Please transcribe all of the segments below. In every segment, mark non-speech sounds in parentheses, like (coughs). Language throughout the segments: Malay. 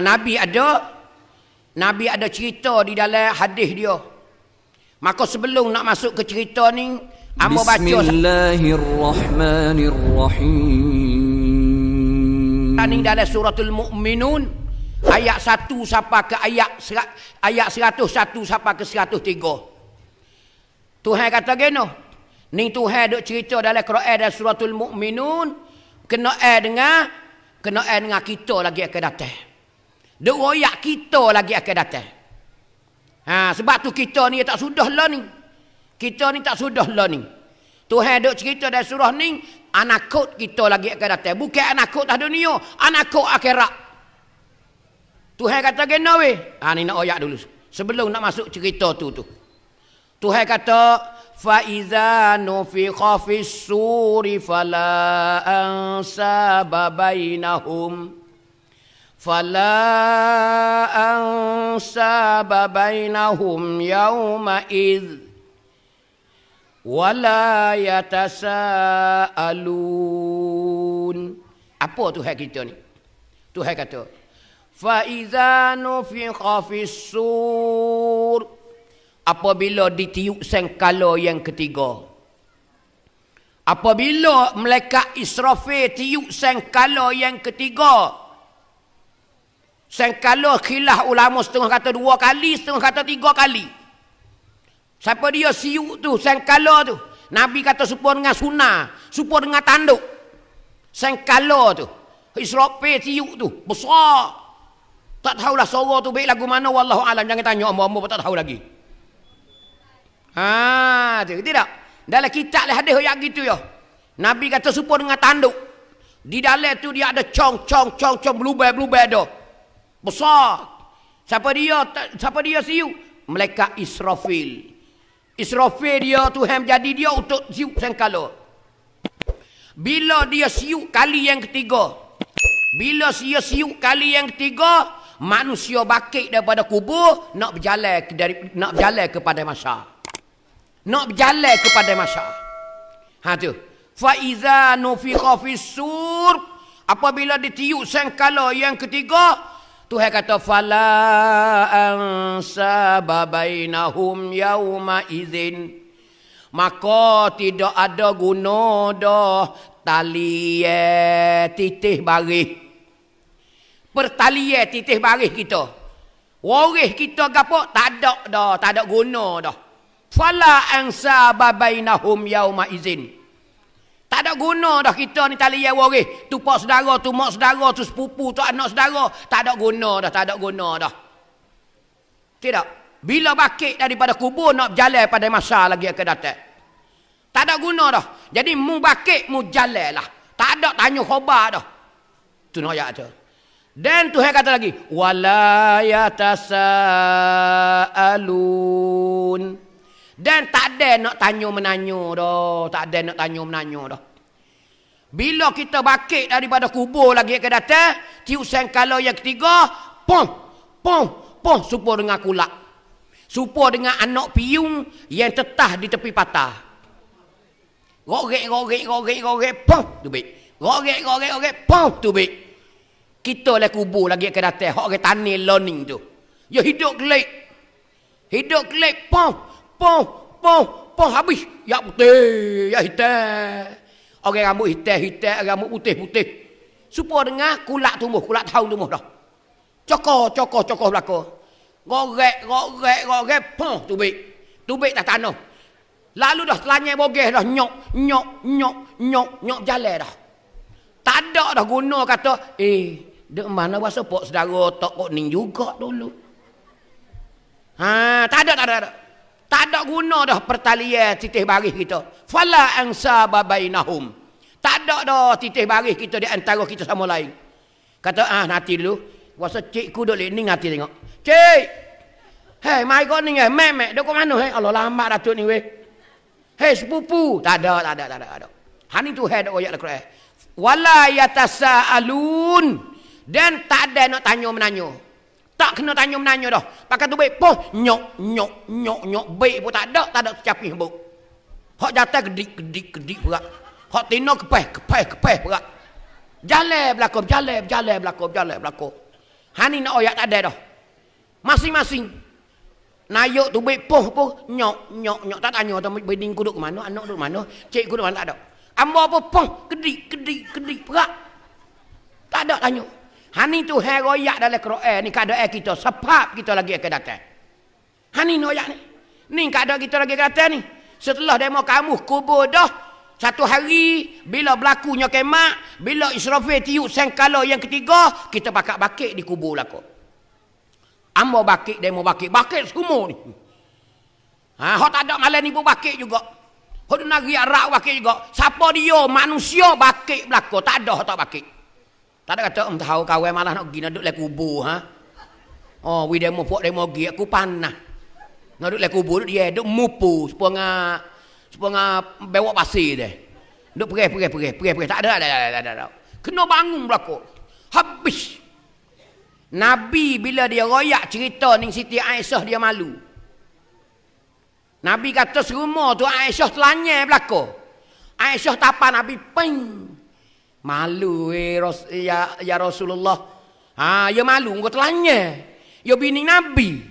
Nabi ada Nabi ada cerita di dalam hadis dia Maka sebelum nak masuk ke cerita ni Amo baca Bismillahirrahmanirrahim Tani dalam suratul mu'minun Ayat satu sampai ke ayat serat, Ayat seratus satu sampai ke seratus tiga Tuhan kata gini Ni Tuhan duk cerita dalam Quran dan suratul mu'minun Kena air dengan Kena air dengan kita lagi akan datang Duk royak kita lagi akan datang. Ha, sebab tu kita ni tak sudah lah ni. Kita ni tak sudah lah ni. Tuhan duk cerita dari surah ni, anakut kita lagi akan datang. Bukan anakut dah dunia, anakut akhirat. Tuhan kata kena weh. Ha, ni nak royak dulu. Sebelum nak masuk cerita tu tu. Tuhan kata, Fa iza nufiqa fis suri fala ansa babainahum ansab bainahum بينهم يومئذ ولا يتساءلون Apa tu Tuhan kita ni? Tuhan kata فَإِذَا نُفِخَ فِي السُّورِ Apabila ditiup sengkala yang ketiga Apabila malaikat Israfil tiup sengkala yang ketiga Sengkala khilaf ulama setengah kata dua kali, setengah kata tiga kali. Siapa dia siuk tu, sengkala tu. Nabi kata supaya dengan sunnah, supaya dengan tanduk. Sengkala tu. Israfil siuk tu, besar. Tak tahulah suara tu baik lagu mana, wallahu alam. Jangan tanya umur-umur pun tak tahu lagi. Ha, tu. Tidak. Dalam kitab lah hadis yang gitu ya. Nabi kata supaya dengan tanduk. Di dalam tu dia ada cong-cong-cong-cong blubai-blubai dah besar. Siapa dia? Siapa dia siup? mereka Israfil. Israfil dia tu Tuhan jadi dia untuk siup sangkala. Bila dia siup kali yang ketiga. Bila dia siup kali yang ketiga, manusia bakit daripada kubur nak berjalan dari nak berjalan kepada masa. Nak berjalan kepada masa. Ha tu. Fa iza nufiqa fis sur apabila ditiup sangkala yang ketiga Tuhan kata fala ansaba bainahum yauma idzin maka tidak ada guna dah tali titih barih pertalian titih barih kita warih kita gapo tak ada dah tak ada guna dah fala ansaba bainahum yauma izin tak ada guna dah kita ni tali yang waris. Tu pak saudara, tu mak saudara, tu sepupu, tu anak saudara. Tak ada guna dah, tak ada guna dah. Tidak. Bila bakit daripada kubur nak berjalan pada masa lagi akan datang. Tak ada guna dah. Jadi mu bakit, mu jalan lah. Tak ada tanya khobar dah. Tu nak ayat tu. Dan Tuhan kata lagi. Walayatasa'alun. Walayatasa'alun. Dan tak ada nak tanya menanya dah. Tak ada nak tanya menanya dah. Bila kita bakit daripada kubur lagi ke datang, tiusan kalau yang ketiga, pum, pum, pum, supo dengan kulak. Supo dengan anak piung yang tetah di tepi patah. Gorek, gorek, gorek, gorek, pum, tu baik. Gorek, gorek, gorek, pum, tu baik. Kita lah kubur lagi ke datang, orang tani learning tu. Ya hidup kelip. Hidup kelip, pum, pom pom pom habis ya putih ya hitam orang rambut hitam hitam orang rambut putih putih supaya dengar kulak tumbuh kulak tahu tumbuh dah cokor cokor cokor belaka gorek gorek gorek pom tubik tubik tak tanah lalu dah telanya bogeh dah nyok nyok nyok nyok nyok jale dah tak ada dah guna kata eh dek mana bahasa pok saudara tok kok ning juga dulu ha tak ada tak ada, tak ada. Tak ada guna dah pertalian titih baris kita. Fala ansa babainahum. Tak ada dah titih baris kita di antara kita sama lain. Kata ah nanti dulu. Kuasa cikku duduk lihat ni nanti tengok. Cik. Hei, mai kau ni eh. Mek, mek. Dekat mana eh? Allah lama datuk ni weh. Hei, sepupu. Tak ada, tak ada, tak ada. Tak ada. Hani tu hei, dok oyak lah kerana. Wala yatasa alun. Dan tak ada nak tanya menanya. Tak kena tanya menanya dah. Pakai tu baik pun nyok nyok nyok nyok baik pun tak ada, tak ada capih bu. Hak jatah kedik kedik kedik pula. Hak tino kepeh kepeh kepeh pula. Jale belako jale jale belako jale belako. Hani nak oyak tak ada dah. Masing-masing Nayuk tu baik poh poh nyok nyok nyok tak tanya tu bini duduk ke mana anak duduk mana cik duduk mana tak ada. Ambo apa poh kedik kedik kedik perak. Tak ada tanya. Hani tu hai royak dalam Quran ni kada air kita sebab kita lagi akan datang. Hani royak ni. Ni kada kita lagi kata ni. Setelah demo kamu kubur dah satu hari bila berlakunya kemak, bila Israfil tiup sengkala yang ketiga, kita bakak-bakik di kubur lako. Ambo bakik demo bakik, bakik semua ni. Ha, hot ada malam ni pun bakik juga. Hot nak riak bakik juga. Siapa dia manusia bakik belako, tak ada hot bakik. Tak ada kata um, tahu kawai malah nak gina duduk lek kubur ha. Oh, we demo puak demo gi aku panah. Nak duduk lek kubur duduk dia duduk mupu sepunga sepunga bawa pasir deh. Duduk pergi pergi pergi pergi pergi tak ada ada ada ada. ada. Kena bangun berlaku. Habis. Nabi bila dia royak cerita ning Siti Aisyah dia malu. Nabi kata serumah tu Aisyah telanyai berlaku. Aisyah tapa Nabi peng Malu eh, Ros, ya, ya Rasulullah. Ha, ya malu engkau telannya. Ya bini Nabi.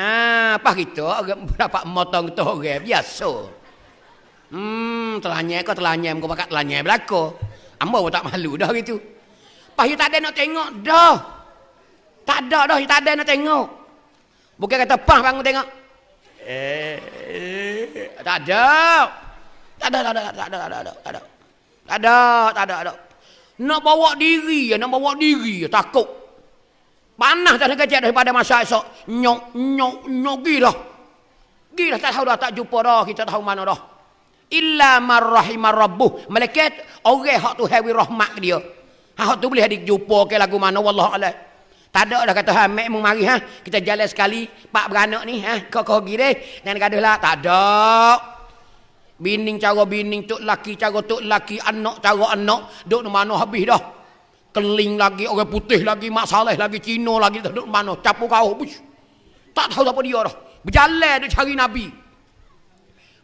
Ha, apa kita berapa (laughs) motong tu orang biasa. Hmm, telannya kau telannya engkau pakai telannya belako. Ambo tak malu dah gitu. Pahit ya tak ada nak tengok dah. Tak ada dah, ya tak ada nak tengok. Bukan kata pah bangun tengok. Eh, eh, tak ada. Tak ada, tak ada, tak ada, tak ada, tak ada. Tak ada. Tak ada, tak ada, tak ada. Nak bawa diri ya, nak bawa diri ya, takut. Panah tak nak kecil daripada masa esok. Nyok, nyok, nyok, gila. Gila, tak tahu dah, tak jumpa dah, kita tahu mana dah. Illa marrahimar rabbuh. Malaikat, orang okay, yang tu hewi rahmat dia. Ha, hak tu boleh dijumpa ke lagu mana, Wallah Allah. Tak ada dah kata, ha, mek mari, ha. Kita jalan sekali, pak beranak ni, ha. Kau-kau gila. dan gaduh lah. Tak ada. Tak ada. Bini cara bini tok laki cara tok laki anak cara anak duk di mana habis dah. Keling lagi orang putih lagi mak saleh lagi Cina lagi duk di mana capu kau bus. Tak tahu apa dia dah. Berjalan duk cari nabi.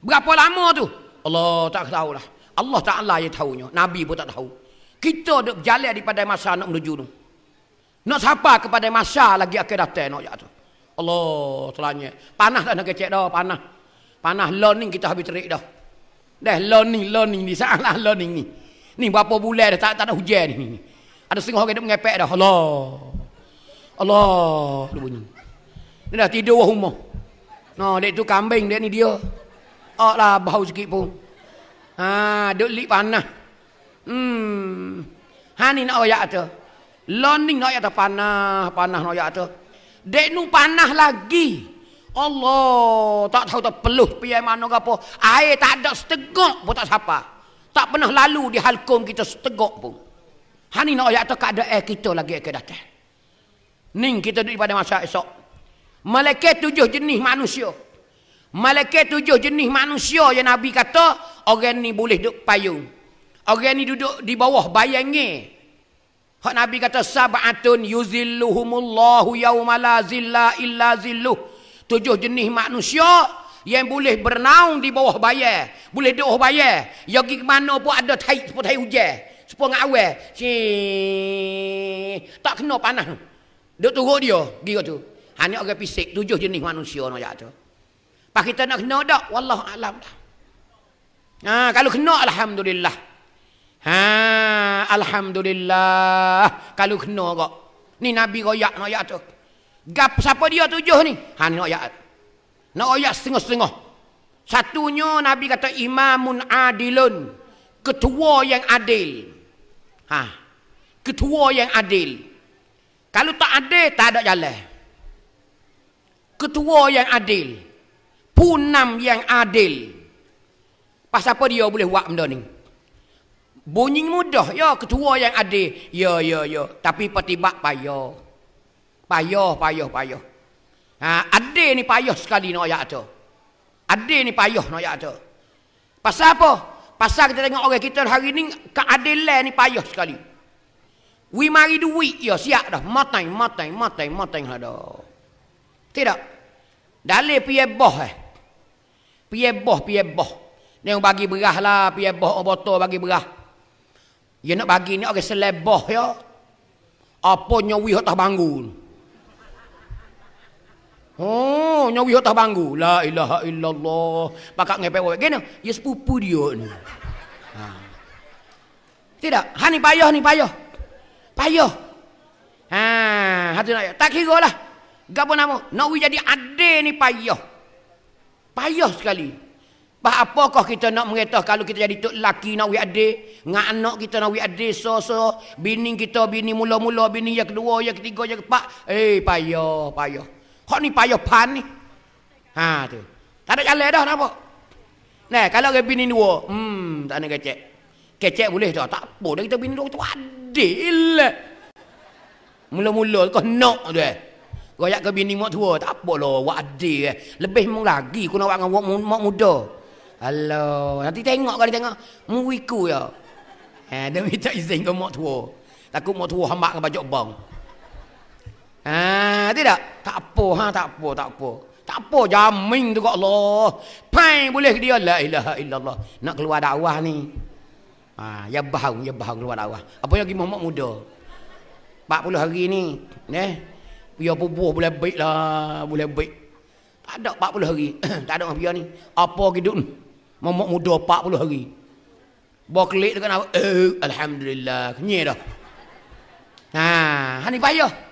Berapa lama tu? Allah tak tahu lah. Allah Taala yang tahu tahunya. Nabi pun tak tahu. Kita duk berjalan daripada masa nak menuju tu. Nak siapa kepada masa lagi akan datang nak jatuh. Allah telanya. Panah dah nak kecek dah, panah, panah learning kita habis terik dah. Dah learning, learning ni. Salah learning ni. Ni berapa bulan dah tak, tak ada hujan ni. Ada setengah orang yang mengepek dah. Allah. Allah. Dia, dia dah tidur di rumah. No, dia tu kambing dia ni dia. Oh lah, bau sikit pun. Ha, duduk lip panah. Hmm. Ha ni nak ayak tu. Learning nak ayak tu panah, panah nak ayak tu. Dia nu panah lagi. Panah lagi. Allah tak tahu tak peluh piye mana apa. Air tak ada setegak pun tak siapa. Tak pernah lalu di halkom kita setegak pun. Hani nak ayat tak ada air kita lagi ke datang. Ning kita duduk pada masa esok. Malaikat tujuh jenis manusia. Malaikat tujuh jenis manusia yang Nabi kata orang ni boleh duduk payung. Orang ni duduk di bawah bayangnya. Hak Nabi kata sab'atun yuzilluhumullahu yawma la zilla illa zilluhu tujuh jenis manusia yang boleh bernaung di bawah bayar boleh di bawah bayar ya pergi ke mana pun ada tahi, seperti tai hujan seperti dengan awal si tak kena panas dia turut dia pergi ke tu hanya orang pisik tujuh jenis manusia nak jatuh Pak kita nak kena tak wallah alam dah ha, kalau kena alhamdulillah ha alhamdulillah kalau kena kok ni nabi royak nak jatuh Gap, siapa dia tujuh ni? Ha ni nak ayat. Nak ayat setengah-setengah. Satunya Nabi kata imamun adilun. Ketua yang adil. Ha. Ketua yang adil. Kalau tak adil, tak ada jalan. Ketua yang adil. Punam yang adil. Pas apa dia boleh buat benda ni? Bunyi mudah. Ya, ketua yang adil. Ya, ya, ya. Tapi petibak payah. Payoh, payoh, payoh. Ha, ada ni payoh sekali nak ayat tu. Ada ni payoh nak ayat tu. Pasal apa? Pasal kita tengok orang kita hari ni, keadilan ni payoh sekali. We mari duit, ya siap dah. Matang, matang, matang, matang lah dah. Tidak. Dalih piye boh eh. Piye boh, piye boh. Ni yang bagi berah lah, piye boh, botol bagi berah. Ya nak bagi ni orang okay, seleboh ya. Apa nyawih tak bangun. Oh, nyawi tak banggu. La ilaha illallah. Pakak ngepek wewek gini. Ya sepupu dia Ha. Tidak. Ha ni payah ni payah. Payah. Ha, hati nak. Tak kira lah. Gapo nama? Nawi jadi ade ni payah. Payah sekali. Bah apa kita nak mengetah kalau kita jadi tok laki nak wi ade, ngak anak kita nak wi ade so-so, bini kita bini mula-mula, bini yang kedua, yang ketiga, yang keempat. Eh, payah, payah. Kok ni payah pan ni? Ha tu. Tak ada jalan dah nampak. Nah, kalau dia bini dua, hmm, tak nak kecek. Kecek boleh dah, tak apa dah kita bini dua tu adil. Mula-mula kau nak tu eh. Royak ke bini mak tua, tak apa lah, buat adil eh. Lebih mung lagi kau nak buat dengan mak, mak muda. Hello, nanti tengok kau tengok, muiku ya. Eh, demi tak izin kau mak tua. Takut mak tua hambat dengan bajak bang. Ha, tidak. Tak apa, ha, tak apa, tak apa. Tak apa, jamin tu kat Allah. Pai boleh dia, la ilaha illallah. Nak keluar dakwah ni. Ha, ya bahu, ya bahu keluar dakwah. Apa yang lagi Muhammad muda? 40 hari ni, neh Ya bubuh boleh baik lah, boleh baik. Tak ada 40 hari, (clears throat) tak ada apa ni. Apa hidup ni? Muhammad muda 40 hari. Bawa tu kan apa? Eh, alhamdulillah, kenyai dah. Ha, ha, ni payah.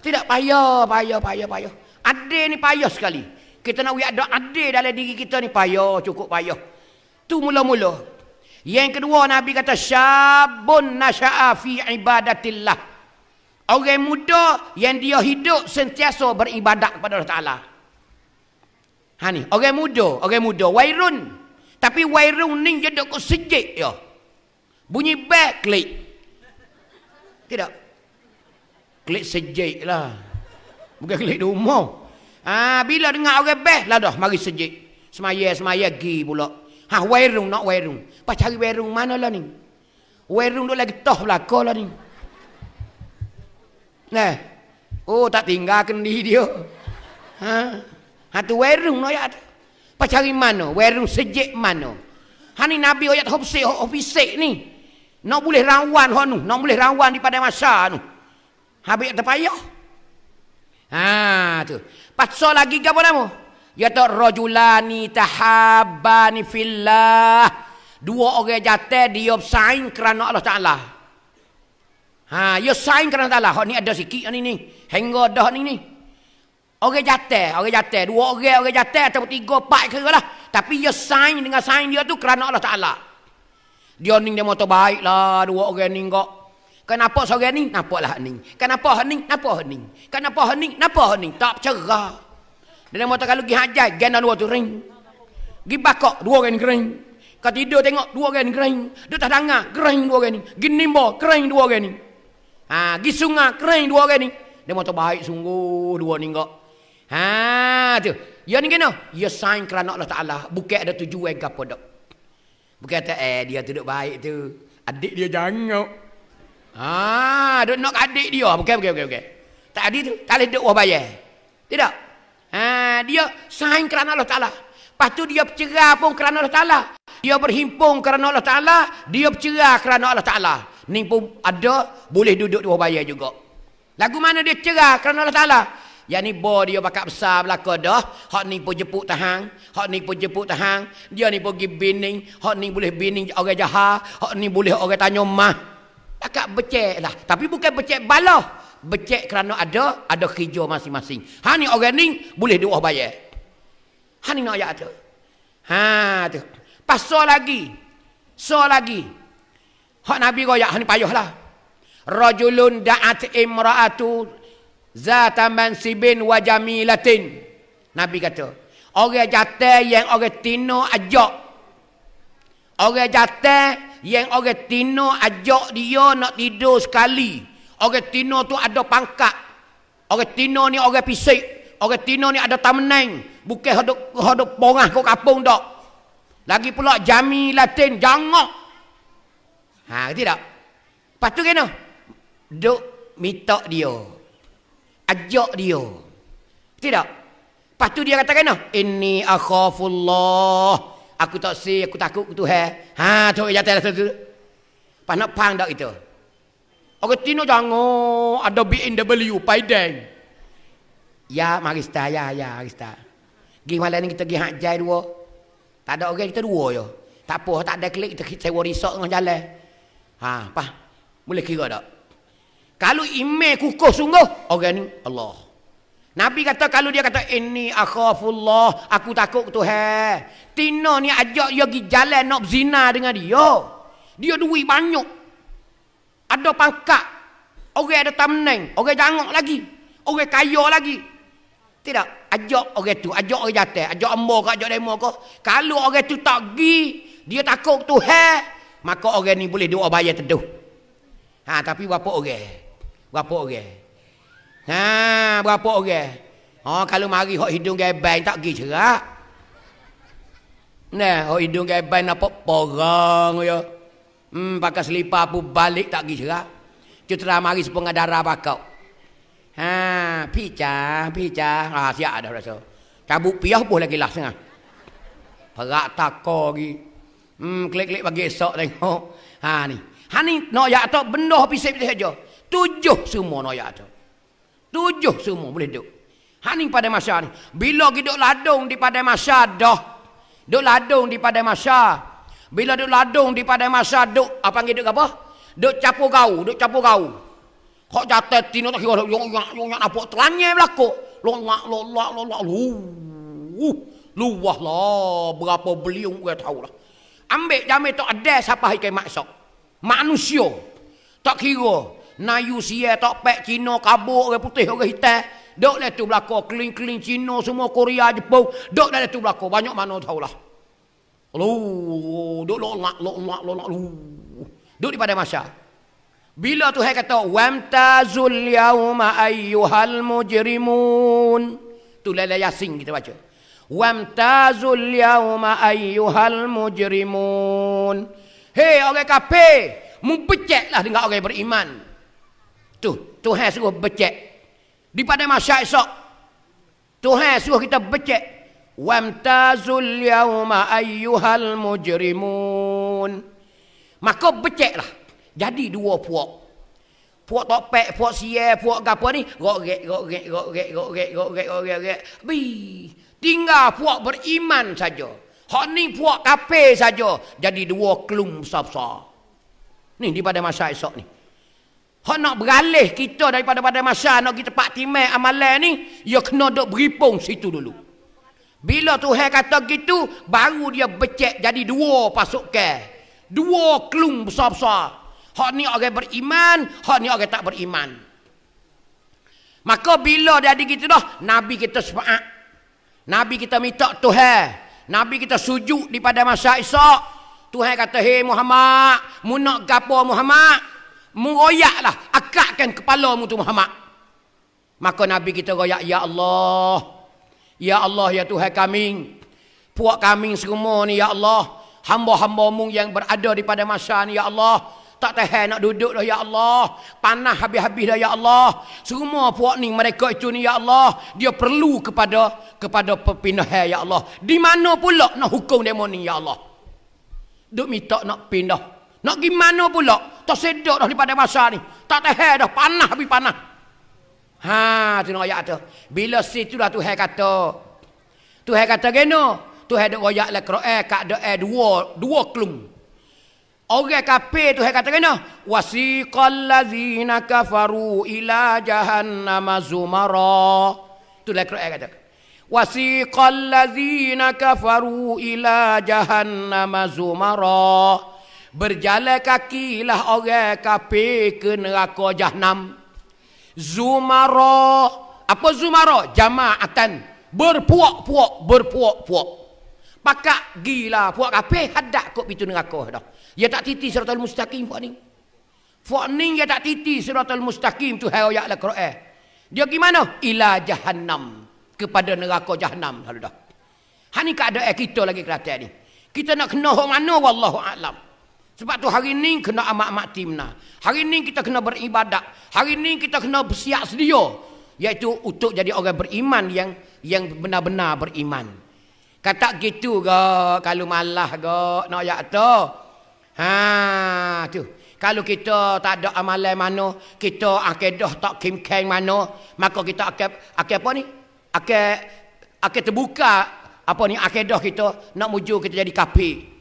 Tidak payah, payah, payah, payah. Adil ni payah sekali. Kita nak ada adil dalam diri kita ni payah, cukup payah. Tu mula-mula. Yang kedua Nabi kata syabun nasha'a fi ibadatillah. Orang muda yang dia hidup sentiasa beribadat kepada Allah Taala. Ha ni, orang muda, orang muda wairun. Tapi wairun ni jadi kok sejik ya. Bunyi back klik. Tidak. Klik sejik lah. Bukan klik di rumah. Ha, bila dengar orang best lah dah mari sejik. Semaya, semaya, gi pula. Ha, werung, nak werung. Pas cari werung mana lah ni? Werung tu lagi toh kau lah ni. Nah. Oh, tak tinggal kendi dia. Ha? Ha, tu werung nak no, ya. Pas cari mana? Werung sejik mana? Ha, ni Nabi ayat hopsik, hopsik ni. Nak boleh rawan honu, nak boleh rawan di pada masa honu. No. Habis terpayah. Ha tu. Paksa lagi ke apa nama? Ya tu rajulani tahabbani fillah. Dua orang jatuh dia bersaing kerana Allah Taala. Ha, yo ya sign kerana Allah. Hak ni ada sikit ni ni. Hingga dah ni ni. Orang jatuh, orang jatuh, dua orang orang jatuh atau tiga, empat ke lah. Tapi yo ya sign dengan sign dia tu kerana Allah Taala. Dia ni dia mau baik lah dua orang ni enggak Kenapa sore ni? Napalah ni. Kenapa ni? Napa ni? Kenapa ni? Napa ni? Tak cerah. Dan mata kalau gi hajat, gen dua tu ring. Gi bakok dua gen kering. Kau tidur tengok dua gen kering. Dia tak dengar kering dua gen ni. Gi nimba kering dua gen ni. Ha, gi sunga kering dua gen ni. Dia mata baik sungguh dua ni enggak. Ha, tu. Ya ni kena. Ya sign kerana Allah Taala bukan ada tujuan ke apa dak. Bukan kata eh dia tidur baik tu. Adik dia jangan. Ah, duk nak adik dia. Bukan, bukan, bukan, bukan. Tak adik tu, tak boleh duk wah bayar. Tidak. Ah, dia sain kerana Allah Ta'ala. Lepas tu dia bercerah pun kerana Allah Ta'ala. Dia berhimpun kerana Allah Ta'ala. Dia bercerah kerana Allah Ta'ala. Ni pun ada, boleh duduk dua bayar juga. Lagu mana dia cerah kerana Allah Ta'ala? Yang ni bo dia bakat besar belakang dah. Hak ni pun jeput tahan. Hak ni pun jeput tahan. Dia ni pergi bining. Hak ni boleh bining orang jahat. Hak ni boleh orang tanya mah. Akak becek lah. Tapi bukan becek balah. Becek kerana ada ada hijau masing-masing. Ha ni orang ni boleh diuah bayar. Ha ni nak ayat tu. Ha tu. Pasal lagi. So lagi. Hak Nabi kaya, ha ni payah lah. Rajulun da'at imra'atu zata mansibin wa jamilatin. Nabi kata, orang jatah yang orang tino ajak. Orang jatah yang orang tino ajak dia nak tidur sekali orang tino tu ada pangkat orang tino ni orang pisik orang tino ni ada tamenang bukan hodok hodok pongah ke kapung dok lagi pula jami latin jangok ha tidak lepas tu kena duk minta dia ajak dia tidak lepas tu dia kata kena ini akhafullah aku tak si, aku takut ke Tuhan. Ha, tu ia jatuh tu. Pas nak pang dak itu. Aku tino jangan ada BMW paiden. Ya, mari sta ya, ya, mari sta. Gi malam ni kita gi hak jai dua. Tak ada orang kita dua je. Tak apa, tak ada klik kita sewa risak dengan jalan. Ha, pas. Boleh kira dak? Kalau imej kukuh sungguh, orang ni Allah. Nabi kata kalau dia kata ini akhafullah, aku takut Tuhan. Tino ni ajak dia pergi jalan nak berzina dengan dia. Dia duit banyak. Ada pangkat. Orang ada tamneng, orang jangok lagi. Orang kaya lagi. Tidak, ajak orang tu, ajak orang jatuh, ajak ambo ke, ajak demo ke. Kalau orang tu tak pergi, dia takut Tuhan, maka orang ni boleh doa bayar teduh. Ha, tapi berapa orang? Berapa orang? Ha, berapa orang? Ha, kalau mari hok hidung gebang tak pergi cerak. Nah, hok hidung gebang apa porong yo. Hmm, pakai selipar pun balik tak pergi cerak. Cutra mari sepung ada bakau. Ha, pica, pijah. Ha, ah, siap dah rasa. Cabut piah pun lagi lah sengah. Perak tako lagi. Hmm, klik-klik bagi esok tengok. Ha, ni. Ha, ni noyak tu benda pisik-pisik saja. Tujuh semua noyak tu. Tujuh semua boleh duduk. Haning pada masa ni. Bila kita duduk ladung di pada masa dah. Duduk ladung di pada masa. Bila duduk ladung di pada masa duduk. Apa yang duduk apa? Duduk capur kau. Duduk capur kau. Kau jatuh tino tak kira. Yang nak yang nak apa. Terangnya berlaku. Luak luak luak luak luak. Luah lah. Berapa beliung Saya tahu lah. Ambil jamin tak ada siapa yang maksud. Manusia. Tak kira. Tak kira. Nayu sia tak pek Cina kabuk orang putih orang hitam. Dok dah tu berlaku keling-keling Cina semua Korea Jepun. Dok dah tu berlaku banyak mana tahulah. Allah, dok lo nak lo nak lo nak Dok di pada masa. Bila tu Tuhan kata Wamta wamtazul yauma ayyuhal mujrimun. Tu lele yasin kita baca. Wamtazul yauma ayyuhal mujrimun. Hei orang kafir, mu lah dengan orang beriman. Tu, Tuhan suruh becek. Di pada masa esok. Tuhan suruh kita becek. Wamtazul yawma ayyuhal mujrimun. Maka beceklah. Jadi dua puak. Puak topek, puak sia, puak apa ni. Rok rek, rok rek, rok rek, rok rek, rok rek, rok rek, Bi. Tinggal puak beriman saja. Hak ni puak kafe saja. Jadi dua kelum besar-besar. Ni daripada masa esok ni. Hak nak beralih kita daripada pada masa nak kita pak timai amalan ni, ia ya kena duk beripung situ dulu. Bila Tuhan kata gitu, baru dia becek jadi dua pasukan. Dua kelung besar-besar. Hak ni orang beriman, hak ni orang tak beriman. Maka bila dia jadi gitu dah, Nabi kita sepa'at. Nabi kita minta Tuhan. Nabi kita sujud di pada masa Isa. Tuhan kata, hei Muhammad, munak gapo Muhammad. Meroyaklah akakkan kepala mu tu Muhammad. Maka Nabi kita royak ya Allah. Ya Allah ya Tuhan kami. Puak kami semua ni ya Allah. Hamba-hambamu yang berada di pada masa ni ya Allah. Tak tahan nak duduk dah ya Allah. Panah habis-habis dah ya Allah. Semua puak ni mereka itu ni ya Allah. Dia perlu kepada kepada perpindahan ya Allah. Di mana pula nak hukum demo ni ya Allah. Duk minta nak pindah nak gimana pula? Tak sedap dah daripada masa ni. Tak teher dah. Panah habis panah. Ha, tu nak ayat tu. Bila situ dah tu Tuhan kata. tu Tuhan kata gini. Tuhan ada royak lah kera'a. Kak ada eh, dua, dua klum. Orang kafir tu kata kena wasiqal ladzina kafaru ila jahannam zumara. Tu lek lah ayat kata. Wasiqal ladzina kafaru ila jahannam zumara. Berjalan kaki lah orang kafir ke neraka jahanam. Zumarah. Apa Zumarah? Jama'atan. Berpuak-puak, berpuak-puak. Pakak gila puak kafir hadap kok pintu neraka dah. Dia tak titi suratul mustaqim puak ni. Puak ni dia tak titi suratul mustaqim tu hai ayat al-Quran. Lah dia gimana? Ila jahanam kepada neraka jahanam halu lah dah. Ha ni keadaan kita lagi kelate ni. Kita nak kena hok mana wallahu alam. Sebab tu hari ini kena amat-amat timna. Hari ini kita kena beribadat. Hari ini kita kena bersiap sedia. Iaitu untuk jadi orang beriman yang yang benar-benar beriman. Kata gitu ke kalau malah ke nak ayat tu. Ha tu. Kalau kita tak ada amalan mana, kita akidah tak kimkeng mana, maka kita akan akan apa ni? Akan akan terbuka apa ni akidah kita nak muju kita jadi kapi.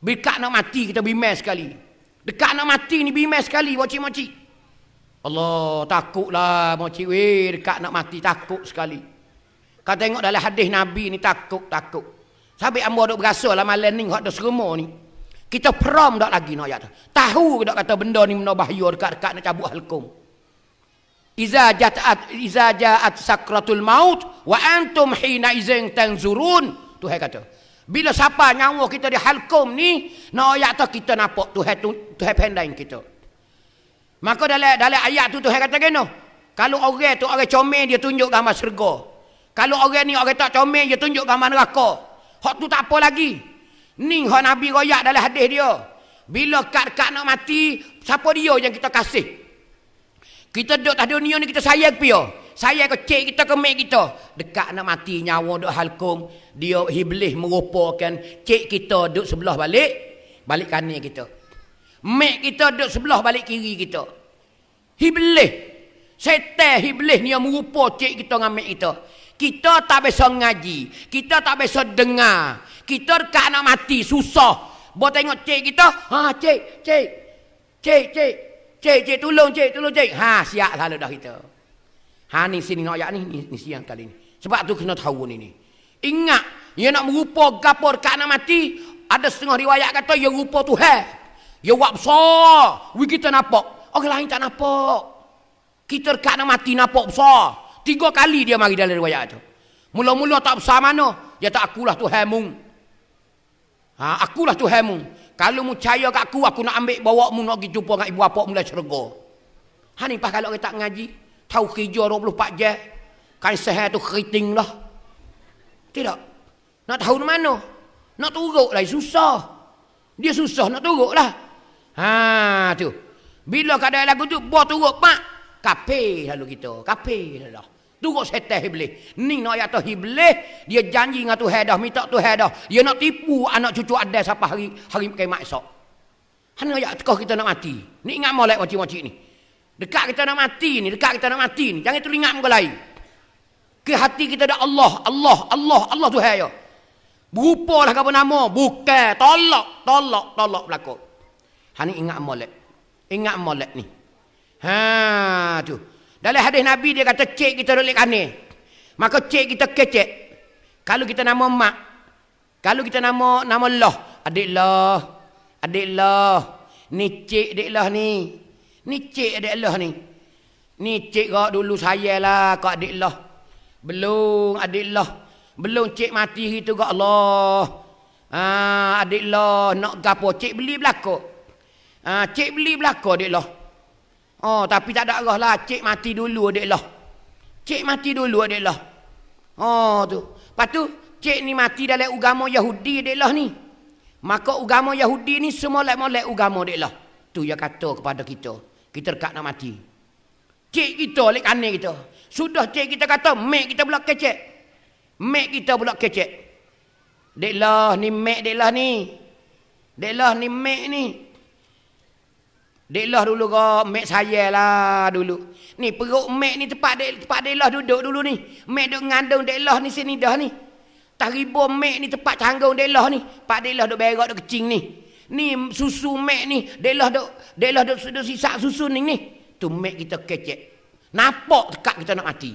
Dekat nak mati kita bimbang sekali. Dekat nak mati ni bimbang sekali makcik-makcik. Allah takutlah makcik. Weh dekat nak mati takut sekali. Kau tengok dalam hadis Nabi ni takut-takut. Sampai ambo duk berasa lah malam ni hak serumo ni. Kita peram dak lagi nak ayat. Tahu ke dak kata benda ni menabah bahaya dekat-dekat nak cabut halkum. Iza ja'at iza sakratul maut wa antum hina izin tanzurun. Tuhan kata, bila siapa nyawa kita di halkum ni, nak no, ayat tu kita nampak Tuhan tu pandang kita. Maka dalam dalam ayat tu Tuhan kata gini, kalau orang tu orang comel dia tunjuk gambar syurga. Kalau orang ni orang tak comel dia tunjuk gambar neraka. Hak tu tak apa lagi. Ni hak Nabi royak dalam hadis dia. Bila kat-kat nak mati, siapa dia yang kita kasih? Kita duduk di dunia ni kita sayang pia. Saya kecil kita kemik kita. Dekat nak mati nyawa duk halkum. Dia iblis merupakan cik kita duk sebelah balik. Balik kanan kita. Mek kita duk sebelah balik kiri kita. Iblis. Setel iblis ni yang merupa cik kita dengan mek kita. Kita tak bisa ngaji. Kita tak bisa dengar. Kita dekat nak mati susah. Buat tengok cik kita. Ha cik, cik. Cik, cik. Cik, cik tolong cik, tolong cik. Ha siap lalu dah kita. Ha ni sini nak ayat ni, ni, ni siang kali ni. Sebab tu kena tahu ni ni. Ingat, dia nak merupa gapo dekat anak mati, ada setengah riwayat kata dia rupa Tuhan. Dia buat besar. We kita nampak. Orang lain tak nampak. Kita dekat anak mati nampak besar. Tiga kali dia mari dalam riwayat tu. Mula-mula tak besar mana, dia tak akulah Tuhan mu. Ha, akulah Tuhan mung Kalau mu percaya kat aku, aku nak ambil bawa mu nak pergi jumpa dengan ibu bapa mula syurga. Ha ni pas kalau kita ngaji, tahu kerja 24 jam kan sehat tu keriting lah tidak nak tahu di mana nak turut lah susah dia susah nak turut lah ha tu bila kada lagu tu buat turut pak kape lalu kita kape lah turut setah iblis ni nak ayat iblis dia janji dengan Tuhan dah minta Tuhan dah dia nak tipu anak cucu ada siapa hari hari kemak esok Hanya ayat kau kita nak mati ni ingat molek macam-macam ni Dekat kita nak mati ni, dekat kita nak mati ni. Jangan teringat muka lain. Ke hati kita ada Allah, Allah, Allah, Allah Tuhan ya. Berupalah apa nama, bukan tolak, tolak, tolak berlaku. Ha ni ingat molek. Ingat molek ni. Ha tu. Dalam hadis Nabi dia kata cek kita dolek kanih. Maka cek kita kecek. Kalau kita nama mak, kalau kita nama nama Allah, adik Allah, adik Allah, ni cek adik Allah ni, Ni cik adik Allah ni. Ni cik kak dulu saya lah kak adik Allah. Belum adik Allah. Belum cik mati itu kak Allah. Ah, ha, adik Allah nak gapo cik beli belako. Ah, cik beli belako adik Allah. Oh, tapi tak ada arah lah cik mati dulu adik Allah. Cik mati dulu adik Allah. Oh, tu. Lepas tu cik ni mati dalam agama Yahudi adik Allah ni. Maka agama Yahudi ni semua lek-molek agama adik Allah. Tu yang kata kepada kita kita dekat nak mati. Cik kita, lek ane kita. Sudah cik kita kata, mek kita pula kecek. Mek kita pula kecek. Dek lah ni mek dek lah ni. Dek lah ni mek ni. Dek lah dulu ke, mek saya lah dulu. Ni perut mek ni tempat dek, tempat dek lah duduk dulu ni. Mek duduk ngandung dek lah ni sini dah ni. Tak ribu mek ni tempat canggung dek lah ni. Pak dek lah duduk berak, duduk kecing ni ni susu mek ni delah dok delah dok sudah sisa susu ni ni tu mek kita kecek nampak dekat kita nak mati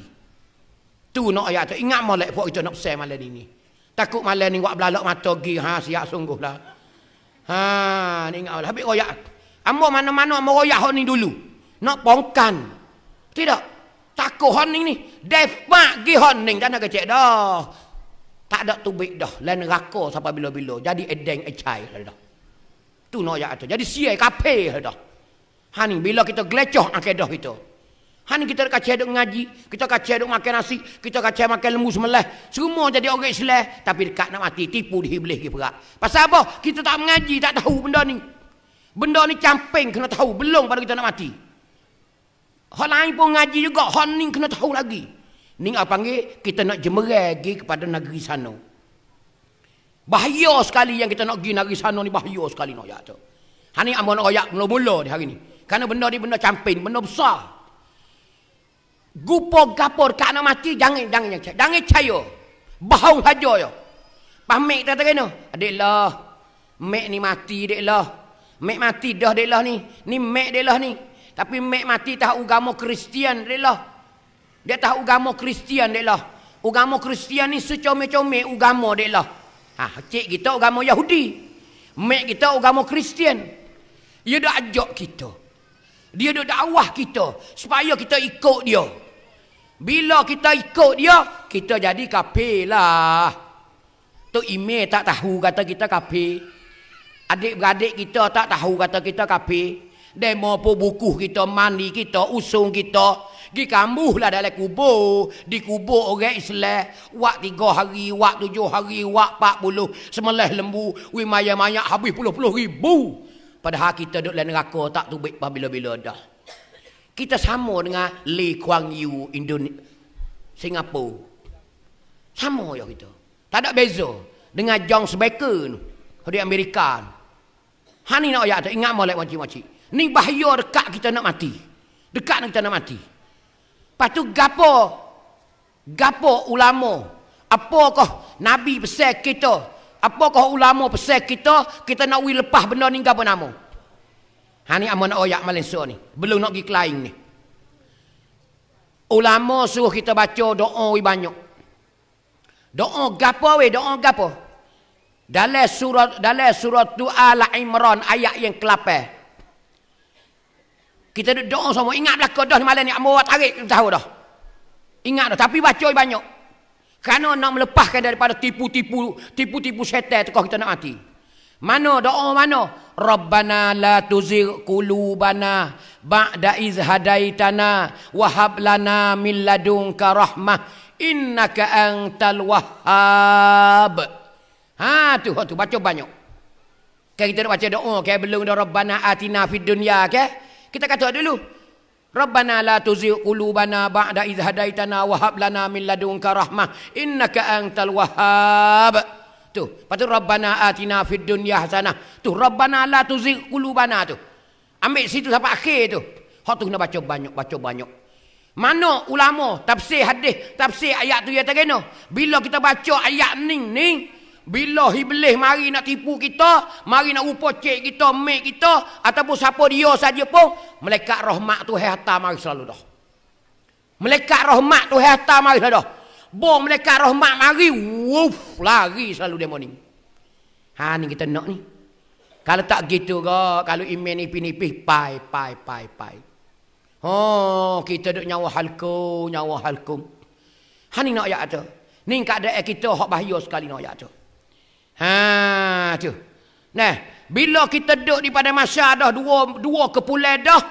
tu nak ayat tu ingat molek pok kita nak sel malam ni takut malam ni buat belalak mata gi ha siap sungguh lah ha ni ingat lah habis royak ambo mana-mana ambo royak hon ni dulu nak pongkan tidak takut hon ni ni defak gi hon ni nak kecek dah tak ada tubik dah lain neraka sampai bila-bila jadi edeng ecai lah dah Tu nak ya atuh. Jadi sia kafir dah. Hani bila kita gelecoh akidah kita. Hani kita kacai duk ngaji, kita kacai duk makan nasi, kita kacai makan lembu semelah. Semua jadi orang Islam tapi dekat nak mati tipu di iblis ke perak. Pasal apa? Kita tak mengaji, tak tahu benda ni. Benda ni camping kena tahu belum pada kita nak mati. Hal lain pun ngaji juga, hal ni kena tahu lagi. Ni apa panggil? Kita nak jemerai lagi kepada negeri sana. Bahaya sekali yang kita nak pergi nari sana ni bahaya sekali nak ya tu. Ha ni amon royak mula-mula di hari ni. Karena benda ni benda campin, benda besar. Gupo gapor kak nak mati jangan jangan jangan. Jangan cayo. Bahau saja yo. Ya. Pamik tak terkena. Adiklah. Mek ni mati adiklah. Mek mati dah adiklah ni. Ni mek adiklah ni. Tapi mek mati tak agama Kristian adiklah. Dia tak agama Kristian adiklah. Agama Kristian ni secome-come, agama adiklah. Adiklah. Ah, ha, cik kita agama Yahudi. Mak kita agama Kristian. Dia dah ajak kita. Dia dah dakwah kita supaya kita ikut dia. Bila kita ikut dia, kita jadi kafir lah. Tu Ime tak tahu kata kita kafir. Adik-beradik kita tak tahu kata kita kafir. Demo pun buku kita, mandi kita, usung kita. Gi kambuh lah dalam kubur. Di kubur orang Islam. Wak tiga hari, wak tujuh hari, wak empat puluh. Semelih lembu. Wi maya-maya habis puluh-puluh ribu. Padahal kita duduk dalam neraka tak tubik pa bila-bila dah. Kita sama dengan Lee Kuan Yew Indonesia. Singapura. Sama ya kita. Tak ada beza dengan John Baker tu. Di Amerika. Ha ni nak ayat tu ingat molek macam-macam. Ni bahaya dekat kita nak mati. Dekat kita nak mati. Lepas tu gapo? Gapo ulama? Apakah Nabi pesan kita? Apakah ulama pesan kita? Kita nak wi lepas benda ni gapo nama? Ha ni amun oyak Malaysia ni. Belum nak pergi ke ni. Ulama suruh kita baca doa wi banyak. Doa gapo we? Doa gapo? Dalam surat dalam surah tu Al Imran ayat yang kelapai. Kita duduk doa semua. Ingat belakang dah ni malam ni. Amor tarik kita tahu dah. Ingat dah. Tapi baca banyak. Kerana nak melepaskan daripada tipu-tipu. Tipu-tipu syaitan tu kita nak mati. Mana doa mana? Rabbana la tuzir kulubana ba'da iz hadaitana wa hab lana min ladunka rahmah innaka antal wahhab. Ha tu tu baca banyak. Kan kita nak baca doa kan belum doa Rabbana atina fid dunya kan? Kita kata dulu. Rabbana la tuzigh qulubana ba'da idh hadaitana wa hab lana min ladunka rahmah innaka antal wahhab. Tu, patu rabbana atina fid dunya hasanah. Tu rabbana la tuzigh qulubana tu. Ambil situ sampai akhir tu. Hak tu kena baca banyak, baca banyak. Mana ulama tafsir hadis, tafsir ayat tu yang terkena? Bila kita baca ayat ni, ni bila iblis mari nak tipu kita, mari nak rupa cik kita, mek kita ataupun siapa dia saja pun, malaikat rahmat tu hai hatta mari selalu dah. Malaikat rahmat tu hai hatta mari selalu dah. Bo malaikat rahmat mari, wuf lari selalu demon ni. Ha ni kita nak ni. Kalau tak gitu ke, kalau iman ni pinipih pai pai pai pai. Oh, kita duk nyawa halku, nyawa halku. Ha ni nak ayat tu. Ni keadaan kita hak bahaya sekali nak ayat tu. Ha tu. Nah, bila kita duduk di pada masa dah dua dua kepulai dah.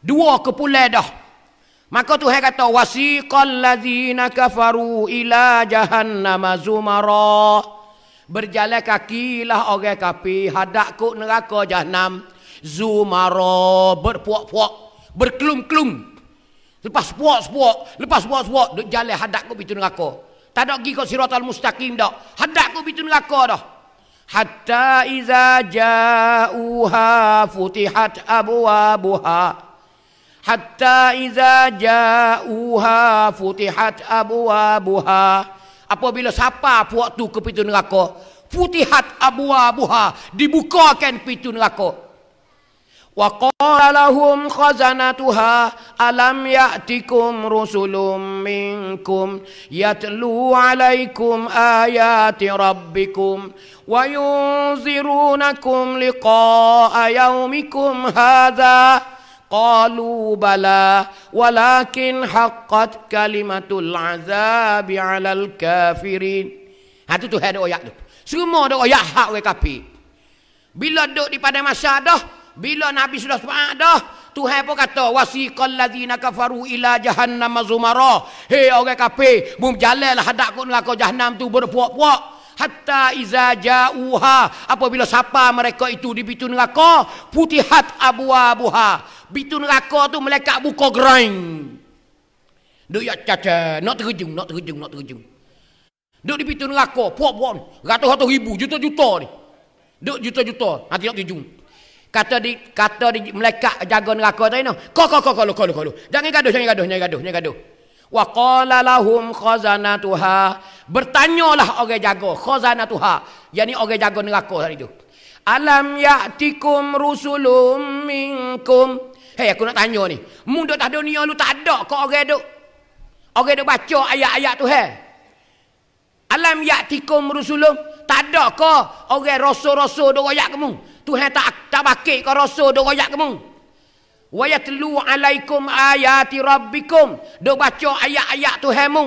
Dua kepulai dah. Maka Tuhan kata wasiqal ladzina kafaru ila jahannam zumara. Berjalan kaki lah orang kapi hadap ke neraka jahannam zumara berpuak-puak berkelum-kelum. Lepas puak-puak, lepas puak-puak duk jalan hadap ke pintu neraka. Tak nak pergi ke siratal mustaqim dah. Hadap aku pintu neraka dah. Hatta iza ja'uha futihat abu abuha. Hatta iza ja'uha futihat abu abwabuha. Apabila siapa waktu ke pintu neraka. Futihat abuha Dibukakan pintu neraka. وقال لهم خزنتها ألم يأتكم رسل منكم يتلو عليكم آيات ربكم وينذرونكم لقاء يومكم هذا قالوا بلى ولكن حقت كلمة العذاب على الكافرين هذا تهدئ ويأتب سمو دو ويأحق ويكفي بلا دو دي pada masa dah bila Nabi sudah sepakat dah, Tuhan pun kata wasiqal ladzina kafaru ila jahannam mazumara. Hei orang kafir, bum jalanlah hadap ke neraka jahannam tu berpuak-puak. Hatta iza ja'uha apabila sapa mereka itu di pintu neraka, putihat abwa-abuha. Pintu neraka tu melekat buka gerang. Duk ya caca, nak terjung, nak terjung, nak terjung. Duk di pintu neraka, puak-puak ni. Ratus-ratus ribu, juta-juta ni. Duk juta-juta, nanti nak terjung kata di kata di malaikat jaga neraka tadi noh ko ko ko ko ko ko jangan gaduh jangan gaduh jangan gaduh jangan gaduh wa qala lahum khazanatuha bertanyalah orang jaga khazanatuha yakni orang jaga neraka tadi tu alam ya'tikum rusulum minkum hey aku nak tanya ni mu dok dunia lu tak ada kok orang dok orang dok baca ayat-ayat tu hey alam ya'tikum rusulum tak ada kok orang rasul-rasul dok ayat kamu Tuhan tak tak bakik kau rasa dok royak kamu. Wa yatlu alaikum ayati rabbikum. Dok baca ayat-ayat Tuhanmu.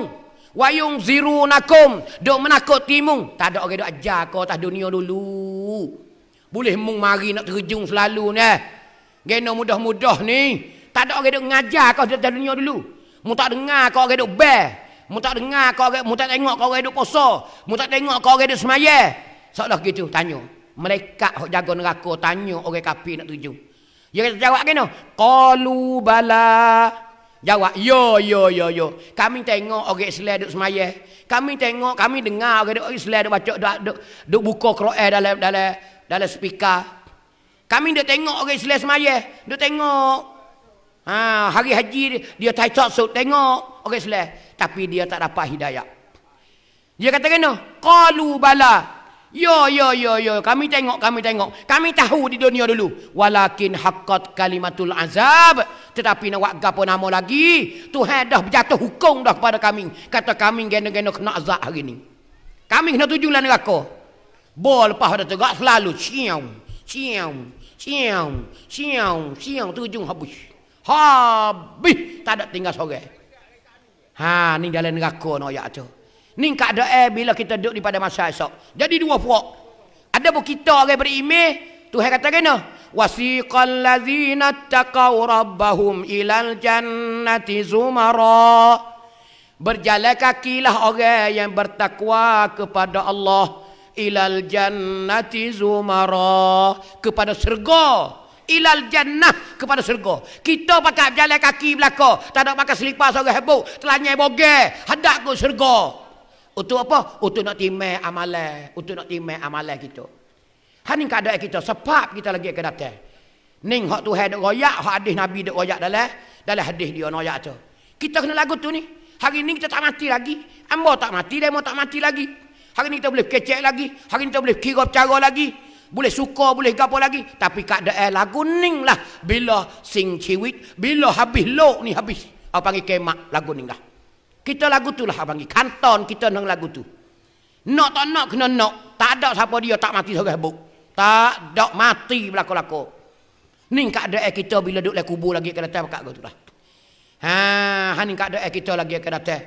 Wa yunzirunakum. Dok menakutimu. Tak ada orang dok ajar kau atas dunia dulu. Boleh mung mari nak terjung selalu ni. Eh. Gena mudah-mudah ni. Tak ada orang dok ngajar kau atas dunia dulu. Mu tak dengar kau orang dok bel. Mu tak dengar kau orang mu tengok kau orang dok puasa. Mu tak tengok kau orang dok semaya. Soalah gitu tanya. Malaikat hok jaga neraka tanya orang kafir nak tuju. Dia kata jawab kena. Qalu bala. Jawab, yo, yo, yo, yo. Kami tengok orang Islam duduk semayah. Kami tengok, kami dengar orang Islam duduk baca, duduk, duduk, duduk buka Quran dalam, dalam, dalam speaker. Kami duduk tengok orang Islam semayah. Duduk tengok. Ha, hari haji dia, tak tak so, tengok orang Islam. Tapi dia tak dapat hidayah. Dia kata kena, Qalu bala. Yo yo yo yo Kami tengok, kami tengok. Kami tahu di dunia dulu. Walakin hakat kalimatul azab. Tetapi nak buat apa nama lagi. Tuhan dah berjatuh hukum dah kepada kami. Kata kami gena-gena kena azab hari ini. Kami kena tujulah neraka. Bol lepas ada tegak selalu. Siam, siam, siam, siam, siam. Tujung habis. Habis. Tak ada tinggal sore. Ha, ni jalan neraka nak no, ayat tu. Ni tak ada air bila kita duduk di pada masa esok. Jadi dua puak. Ada pun kita orang berimeh. Tuhan kata kena. Wasiqal ladhina taqaw rabbahum ilal jannati zumara. Berjalan kakilah orang yang bertakwa kepada Allah. Ilal jannati zumara. Kepada syurga ilal jannah kepada syurga. Kita pakai jalan kaki belaka, tak nak pakai selipar seorang hebat, telanjang bogel, hadap ke syurga. Untuk apa? Untuk nak timai amalan. Untuk nak timai amalan kita. Hanin keadaan kita. Sebab kita lagi ke datang. Ning hak Tuhan dek royak, hak hadis Nabi dek royak dalam dalam hadis dia royak tu. Kita kena lagu tu ni. Hari ni kita tak mati lagi. Ambo tak mati, demo tak mati lagi. Hari ni kita boleh kecek lagi. Hari ni kita boleh kira cara lagi. Boleh suka, boleh gapo lagi. Tapi kak ada eh, lagu ning lah. Bila sing ciwit, bila habis lok ni habis. Apa panggil kemak lagu ning lah. Kita lagu tu lah abang. Kanton kita nak lagu tu. Nak tak nak kena nak. Tak ada siapa dia tak mati sebagai sebut. Tak ada mati belako laku Ni ada kita bila duduk lah kubur lagi ke datang. Maka lah. Ha, ha ni keadaan kita lagi ke datang.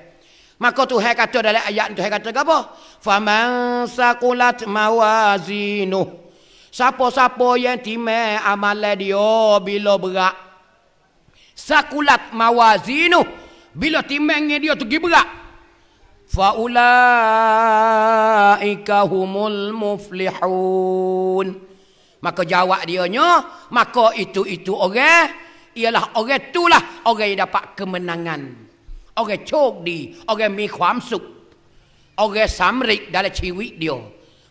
Maka tu kata dalam ayat tu hai kata apa? Faman sakulat mawazinuh. sapo siapa yang timah amal dia bila berat. Sakulat mawazinu bila timbang dia tu pergi berat faulaika humul muflihun maka jawab dia nya maka itu itu orang ialah orang itulah orang yang dapat kemenangan orang cok di orang mi khuam suk orang samrik dalam ciwik dia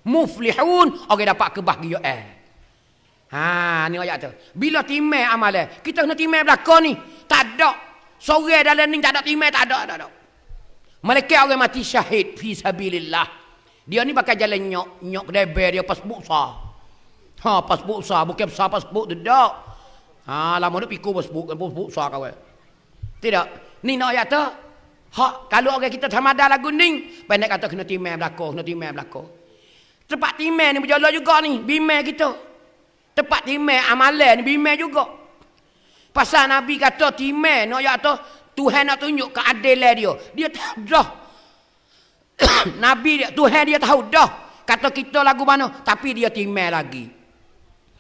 muflihun orang dapat kebahagiaan ha ni ayat tu bila timai amalan kita kena timai belaka ni tak ada Sore dalam ni tak ada timai, tak ada, tak ada. Malaikat orang mati syahid fi sabilillah. Dia ni pakai jalan nyok, nyok kedai bear dia pas buksa. Ha, pas buksa, bukan besar pas buk, tidak. Ha, lama duk pikul pas buk, pas buksa kawan. Eh. Tidak. Ni nak ayat tu, ha, kalau orang kita samada lagu ni, pendek kata kena timai berlaku, kena timai berlaku. Tempat timai ni berjalan juga ni, bimai kita. Tempat timai amalan ni bimai juga. Pasal Nabi kata timen nak ya tu Tuhan nak tunjuk keadilan dia. Dia tahu dah. (coughs) Nabi dia Tuhan dia tahu dah. Kata kita lagu mana tapi dia timen lagi.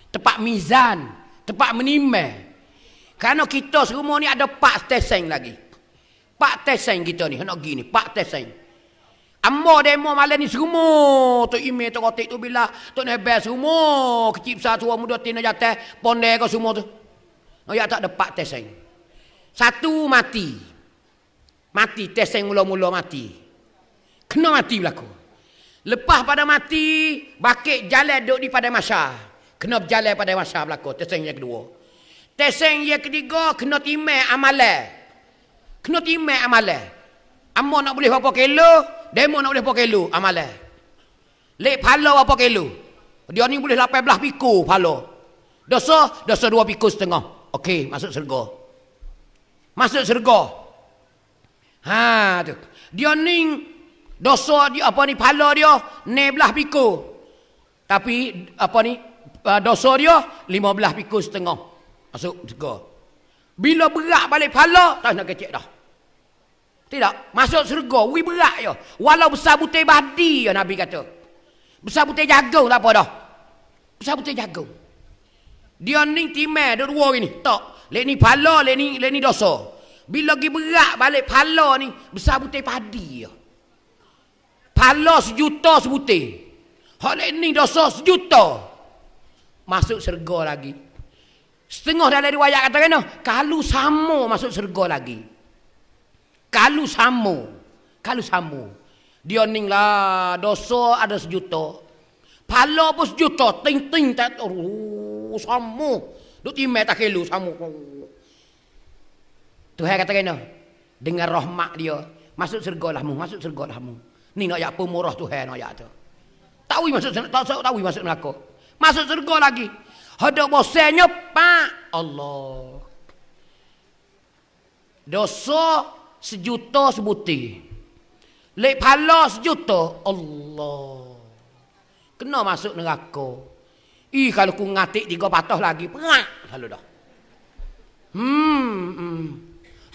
Tepat mizan, tepat menimbang. Karena kita semua ni ada pak tesen lagi. Pak tesen kita ni nak gini, pak tesen. Ammo demo malam ni semua tu ime tu kotik tu bila tu nebes semua kecil satu muda tina jatah pondek semua tu. Oh ya tak ada pak teseng. Satu mati. Mati teseng mula-mula mati. Kena mati berlaku. Lepas pada mati, bakit jalan duduk di pada masa. Kena berjalan pada masa berlaku. Teseng yang kedua. Teseng yang ketiga, kena timai amalai. Kena timai amalai. Amor nak boleh apa kelo, demo nak boleh apa kelo, amalai. Lek pala apa kelo. Dia ni boleh lapai belah piku pala. Dosa, dosa dua piku setengah. Okey, masuk syurga. Masuk syurga. Ha, tu. Dia ni dosa dia apa ni pala dia ni belah piko. Tapi apa ni uh, dosa dia lima belah piku setengah. Masuk syurga. Bila berat balik pala, tak nak kecek dah. Tidak, masuk syurga, wui berat ya. Walau besar butir badi ya Nabi kata. Besar butir jagung tak apa dah. Besar butir jagung. Dia ni timel dia dua gini. Tak. Lek ni pala, lek ni lek ni dosa. Bila gi berat balik pala ni besar butir padi dia. Pala sejuta sebutir. Hak lek ni dosa sejuta. Masuk serga lagi. Setengah dalam riwayat kata kena, kalau sama masuk serga lagi. Kalau sama, kalau sama. Dia ni lah dosa ada sejuta. Pala pun sejuta, ting-ting tak turun samu. Duk timai tak kelu samu. Tuhan kata kena. Dengan rahmat dia. Masuk surga lah mu. Masuk surga lah mu. Ni nak ayat pemurah Tuhan nak ayat tu. Tak wui masuk surga. Tak tahu masuk neraka. Masuk surga lagi. Hadap bosanya pak. Allah. Dosa sejuta sebuti. Lepala sejuta. Allah. Kena masuk neraka. I kalau ku ngatik tiga patah lagi perak selalu dah. Hmm. hmm.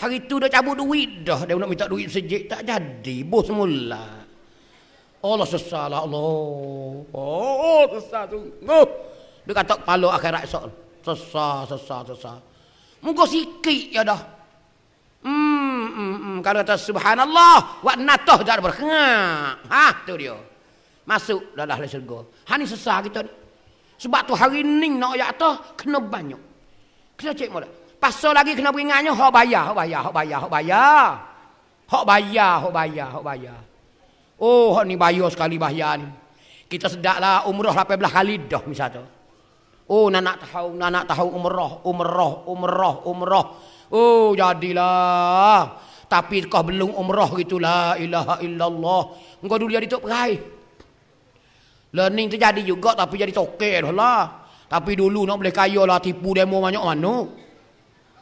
Hari tu dah cabut duit dah dia nak minta duit sejik tak jadi bos semula. Allah sesal Allah. Oh sesal tu. Oh. Dia kata kepala akhirat sok. Sesal sesal sesal. Muka sikit ya dah. Hmm, hmm, hmm. kalau kata subhanallah wa natah dar berkhang. Ha tu dia. Masuk dah dah surga. Ha ni sesal kita ni. Sebab tu hari ni nak ayat tu, kena banyak. Kita cek mula. Pasal lagi kena beringannya hak bayar, hak bayar, hak bayar, hak bayar. Hak bayar, hak bayar, hak bayar. Oh, hak ni bayar sekali bahaya ni. Kita sedaklah umrah belah kali dah misalnya. Oh, nak nak tahu, nak nak tahu umrah, umrah, umrah, umrah. Oh, jadilah. Tapi kau belum umrah gitulah. Ilaha illallah. Engkau dulu jadi tok peraih. Learning tu jadi juga tapi jadi tokek dah lah. Tapi dulu nak boleh kaya lah tipu demo banyak mana.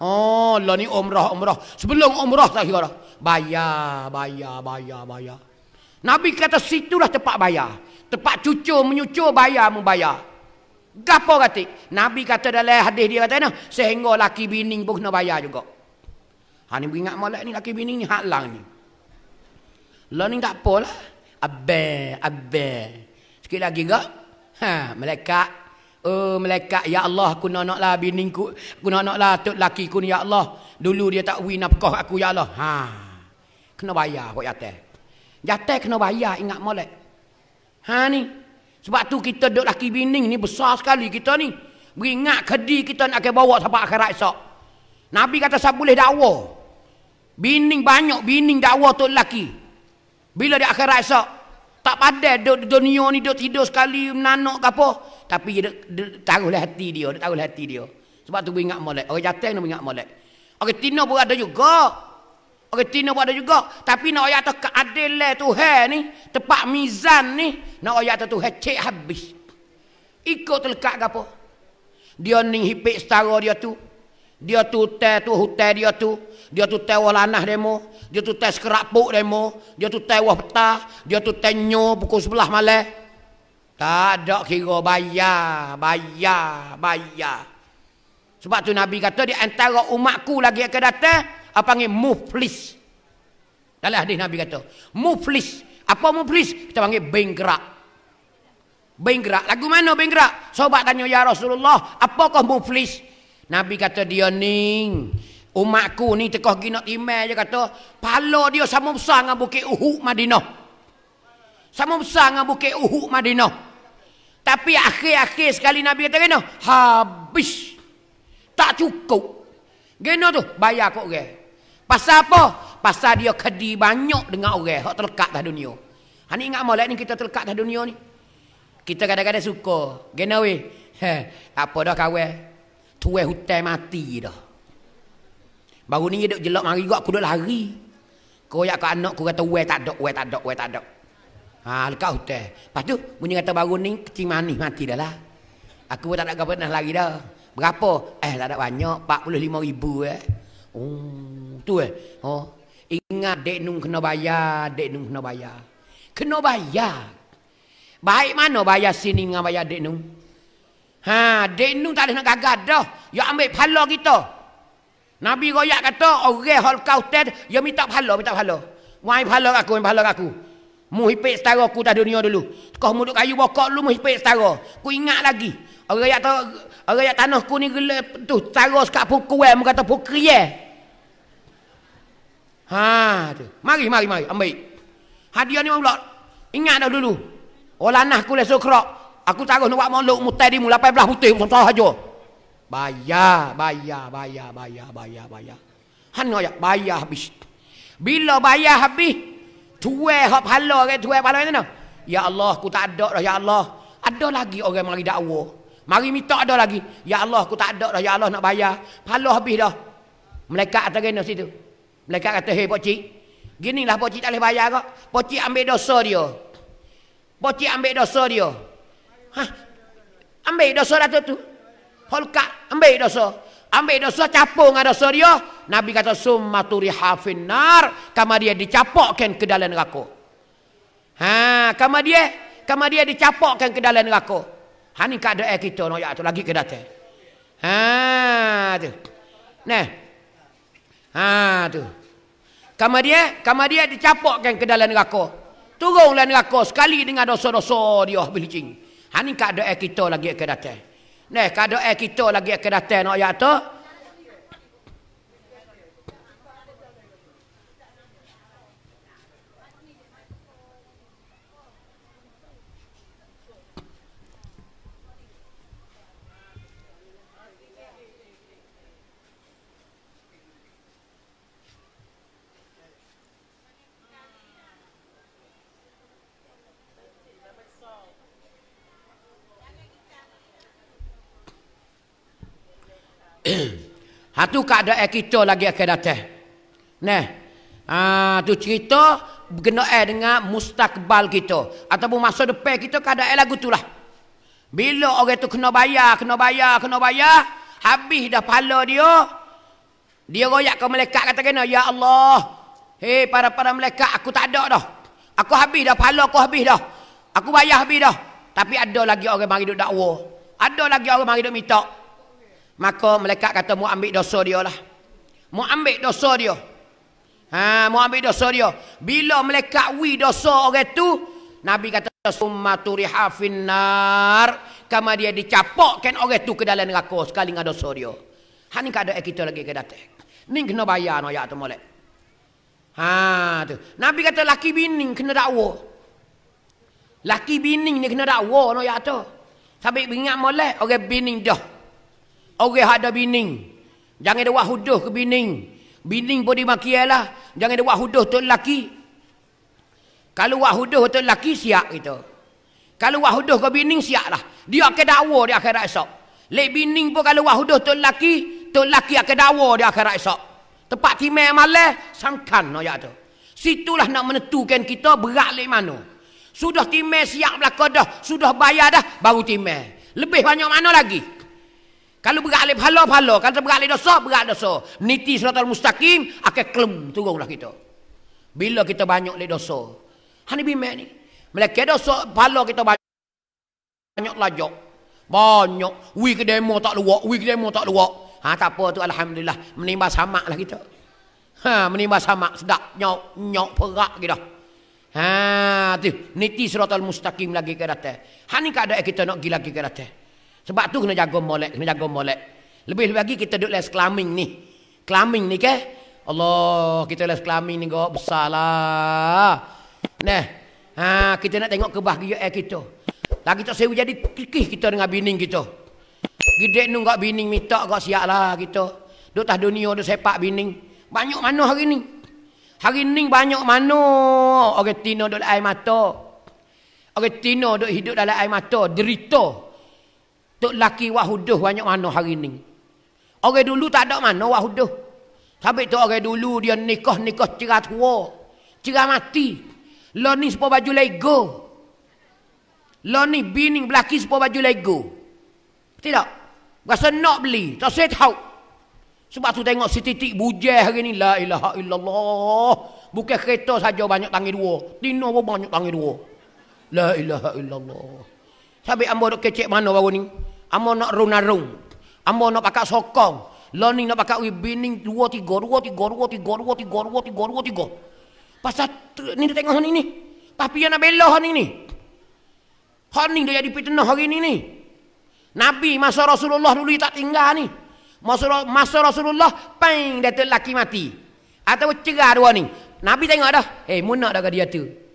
Oh, lah ni umrah, umrah. Sebelum umrah tak kira dah. Bayar, bayar, bayar, bayar. Nabi kata situlah tempat bayar. Tempat cucu menyucu bayar, membayar. Gapo kata? Nabi kata dalam hadis dia kata ni, sehingga laki bini pun kena bayar juga. Ha ni ingat malak ni laki bini ni halang ni. Lah ni tak apalah. Abel, abel. Sikit lagi ke? Ha, mereka, Oh, mereka Ya Allah, aku nak nak lah bini ku. Aku nak nak lah tut laki ku Ya Allah. Dulu dia tak win nafkah aku, Ya Allah. Ha, kena bayar buat jatah. Jatah kena bayar, ingat molek. Ha, ni. Sebab tu kita duduk laki bini ni besar sekali kita ni. Beringat kedi kita nak akan bawa sampai akhirat esok. Nabi kata saya boleh dakwa. Bining banyak bining dakwa tu lelaki. Bila di akhirat esok tak padah, duduk di dunia ni duduk tidur sekali menanak ke apa tapi dia, dia taruh lah hati dia dia taruh lah hati dia sebab tu ingat molek orang jatuh ni ingat molek orang tina pun ada juga orang tina pun ada juga tapi nak ayat atas keadilan lah Tuhan ni tepat mizan ni nak ayat atas Tuhan cek habis ikut terlekat ke apa dia ni hipik setara dia tu dia tu hutan tu hutan dia tu dia tu tewah lanah demo, dia tu tes kerapuk demo, dia tu tewah peta, dia tu tenyo pukul sebelah malam. Tak ada kira bayar, bayar, bayar. Sebab tu Nabi kata di antara umatku lagi akan datang, apa panggil muflis. Dalam hadis Nabi kata, muflis. Apa muflis? Kita panggil bengkrak. Bengkrak. Lagu mana bengkrak? Sobat tanya, Ya Rasulullah, apakah muflis? Nabi kata dia ning. Umatku ni tekah gi nak timel je kata, pala dia sama besar dengan bukit Uhud Madinah. Sama besar dengan bukit Uhud Madinah. Tapi akhir-akhir sekali Nabi kata kena habis. Tak cukup. Gena tu bayar kok orang. Pasal apa? Pasal dia kedi banyak dengan orang hak terlekat dah dunia. Ha ni ingat molek ni kita terlekat dah dunia ni. Kita kadang-kadang suka. Gena weh. (laughs) Apa dah kawan? Tuai hutan mati dah. Baru ni dia jelak mari juga aku dah lari. Koyak ke anak aku kata weh tak ada, weh tak ada, weh tak ada. Ha lekau teh. Lepas tu bunyi kata baru ni kecil manis mati dah lah. Aku pun tak ada apa nak lari dah. Berapa? Eh tak ada banyak, 45 ribu eh. Oh, tu eh. Oh. Ingat dek nung kena bayar, dek nung kena bayar. Kena bayar. Baik mana bayar sini dengan bayar dek nung? Ha, dek nung tak ada nak gagal dah. Yo ya ambil pala kita. Gitu. Nabi royak kata orang okay, hal kau ted dia minta pahala minta pahala. Wai pahala aku minta pahala aku. Mu hipek setara aku dah dunia dulu. Kau muduk kayu bokok lu mu hipek setara. Ku ingat lagi. Orang yang tahu orang yang tanah ku ni gila tu setara sekak pukul mu kata pukul ye. Eh. Ha tu. Mari mari mari ambil. Hadiah ni pula. Ingat dah dulu. Olanah ku lesok krok. Aku taruh nak buat maluk mutai di mu 18 putih sampai saja. Bayar, bayar, bayar, bayar, bayar, bayar. Hanya ayat bayar habis. Bila bayar habis, tuai hak pahala ke tuai pahala ni Ya Allah, ku tak ada dah ya Allah. Ada lagi orang mari dakwah. Mari minta ada lagi. Ya Allah, ku tak ada dah ya Allah nak bayar. Pahala habis dah. Malaikat atas kena situ. Malaikat kata, "Hei pak cik, ginilah pak cik tak boleh bayar kok. Pak cik ambil dosa dia." Pak cik ambil dosa dia. Hah? Ambil dosa dah tu. Holka ambil dosa. Ambil dosa capung dengan dosa dia. Nabi kata summa turiha finnar, kama dia dicapokkan ke dalam neraka. Ha, kama dia, kama dia dicapokkan ke dalam neraka. Ha ni ada doa kita nak no, ya tu lagi ke datang. Ha tu. Nah. Ha tu. Kama dia, kama dia dicapokkan ke dalam neraka. Turunlah neraka sekali dengan dosa-dosa dia bilicing. Ha ni ada doa kita lagi ke datang. Nah, kadang eh kita lagi akan datang nak ayat tu, Hatu kak ada kita lagi akan datang. Nah. Ha, tu cerita berkena eh dengan mustakbal kita ataupun masa depan kita kada eh lagu tulah. Bila orang tu kena bayar, kena bayar, kena bayar, habis dah pala dia. Dia royak ke malaikat kata kena, "Ya Allah, hei para-para malaikat aku tak ada dah. Aku habis dah pala aku habis dah. Aku bayar habis dah. Tapi ada lagi orang mari duk dakwa. Ada lagi orang mari duk minta." Maka malaikat kata mu ambil dosa dia lah. Mu ambil dosa dia. Ha, mu ambil dosa dia. Bila malaikat wi dosa orang tu, Nabi kata summa turiha finnar, kama dia dicapokkan orang tu ke dalam neraka sekali dengan dosa dia. Ha ni kada kita lagi ke datang. Ni kena bayar no ya tu molek. Ha tu. Nabi kata laki bini kena dakwa. Laki bini ni kena dakwa no ya tu. Sabik ingat molek orang bini dah. Orang ada bining, Jangan ada buat ke bining. Bining pun dimakialah. Jangan ada buat tu untuk lelaki. Kalau buat tu untuk lelaki, siap kita. Kalau buat ke bining siap lah. Dia akan dakwa di akhirat esok. Lek bining pun kalau buat tu untuk lelaki, untuk lelaki akan dakwa di akhirat esok. Tempat timai malah, sangkan ayat tu. Situlah nak menentukan kita berat lek mana. Sudah timah siap belakang dah. Sudah bayar dah, baru timah. Lebih banyak mana Lagi. Kalau beralih halo halo, kalau beralih dosa beralih dosa. Niti suratul mustaqim akan kelem turunlah kita. Bila kita banyak le dosa. Hani bimek ni. Mereka dosa halo kita banyak. Banyak lajak. Banyak. Wih ke demo tak luak. Wih ke demo tak luak. Ha tak apa tu Alhamdulillah. Menimba samak lah kita. Ha menimba samak. Sedap. Nyok. Nyok perak kita. Ha tu. Niti suratul mustaqim lagi ke datang. Hani keadaan kita nak gila lagi ke datang. Sebab tu kena jaga molek, kena jaga molek. Lebih lagi kita duduk les kelaming ni. Kelaming ni ke? Allah, kita les kelaming ni kau besar Neh, Nah, ha, kita nak tengok kebahagiaan kita. Lagi tak sewa jadi kikih kita dengan bini kita. Gidek nu gak bini minta gak siap kita. Duk tah dunia duk sepak bini. Banyak mana hari ni? Hari ni banyak mana orang tino, duk air mata. Orang tina duk hidup dalam air mata, derita. Tok laki wahuduh banyak mana hari ni. Orang dulu tak ada mana wahuduh. Sampai tu orang dulu dia nikah-nikah cerah tua. Cerah mati. Lo lah ni sepuluh baju lego. Lo lah ni bini belaki sepuluh baju lego. Betul tak? Rasa nak beli. Tak saya tahu. Sebab tu tengok si titik bujah hari ni. La ilaha illallah. Bukan kereta saja banyak tangi dua. Tino pun banyak tangi dua. La ilaha illallah. Sampai ambo dok kecek mana baru ni? Amo nak runarung. Amo nak pakak sokong. Learning nak pakak wi bining dua tiga, dua tiga, dua tiga, dua tiga, dua tiga, dua tiga. Pasal ni dia tengok ni ni. Tapi yang nak bela hon ni. Hon ni dia jadi fitnah hari ni ni. Nabi masa Rasulullah dulu tak tinggal ni. Masa masa Rasulullah pang dia tu laki mati. Atau cerah dua ni. Nabi tengok dah. Eh hey, munak dah tu.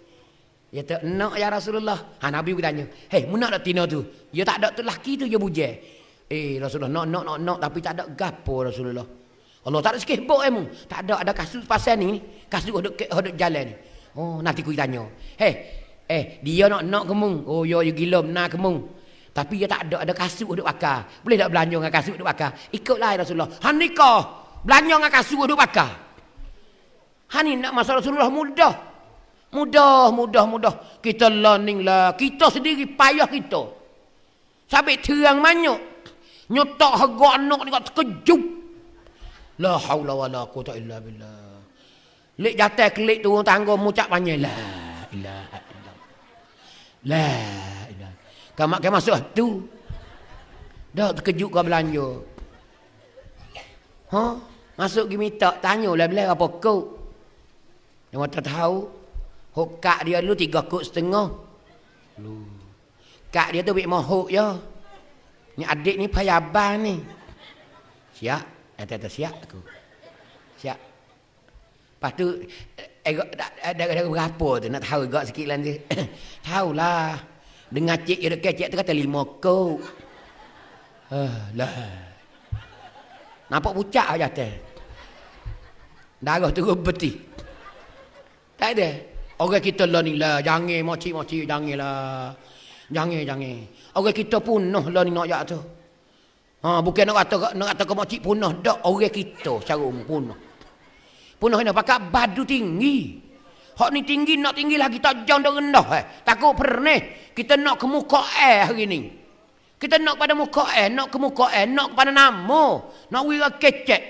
Dia tak nak ya Rasulullah. Ha Nabi pun tanya. Hei, mu nak tak tina tu? Dia ya, tak ada tu laki tu dia bujel. Eh Rasulullah nak nak nak nak tapi tak ada gapo Rasulullah. Allah tak ada sikit bok emu. Eh, tak ada ada kasus pasal ni. Kasus hodok hodok jalan ni. Oh nanti ku tanya. Hei, eh dia nak nak kemu. Oh yo ya, yo ya gila nak kemu. Tapi dia tak ada ada kasut hodok bakar. Boleh tak belanja dengan kasut hodok bakar? Ikutlah Rasulullah. Han nikah. Belanja dengan kasut hodok bakar. Han nak masa Rasulullah mudah. Mudah, mudah, mudah. Kita learning lah. Kita sendiri payah kita. Sampai terang banyak. Nyutak harga anak ni kat terkejut. La hawla wa la quta illa billah. Lik jatah kelik turun tangga mucak banyak. La ilaha illallah. La ilaha illallah. Kamu masuk tu. Dah terkejut kau belanja. Ha? Masuk pergi minta. Tanya lah belah apa kau. Dia tak tahu. Huk kak dia dulu tiga kuk setengah. Kak dia tu bik mohuk ya. Ni adik ni payah abang ni. Siap. Kata kata siap aku. Siap. Lepas tu, eh, eh, ada berapa tu nak tahu juga sikit lah ni. (coughs) Tahu lah. Dengar cik je dekat cik tu kata lima kuk. Eh, lah. Nampak pucat aja teh. Darah tu berbeti. Tak ada. Orang kita lah ni lah. Jangan makcik-makcik. Jangan lah. Jangan, jangan. Orang kita pun punah learning nak tu. Ha, bukan nak kata, nak kata ke makcik punah. Tak, orang kita secara umum punah. Punah ni pakai badu tinggi. Hak ni tinggi, nak tinggi lagi. Tak jauh dah rendah. Eh. Takut pernah. Kita nak ke muka air eh hari ni. Kita nak pada muka air, eh, nak ke muka air, eh, nak kepada nama. Nak wira kecek.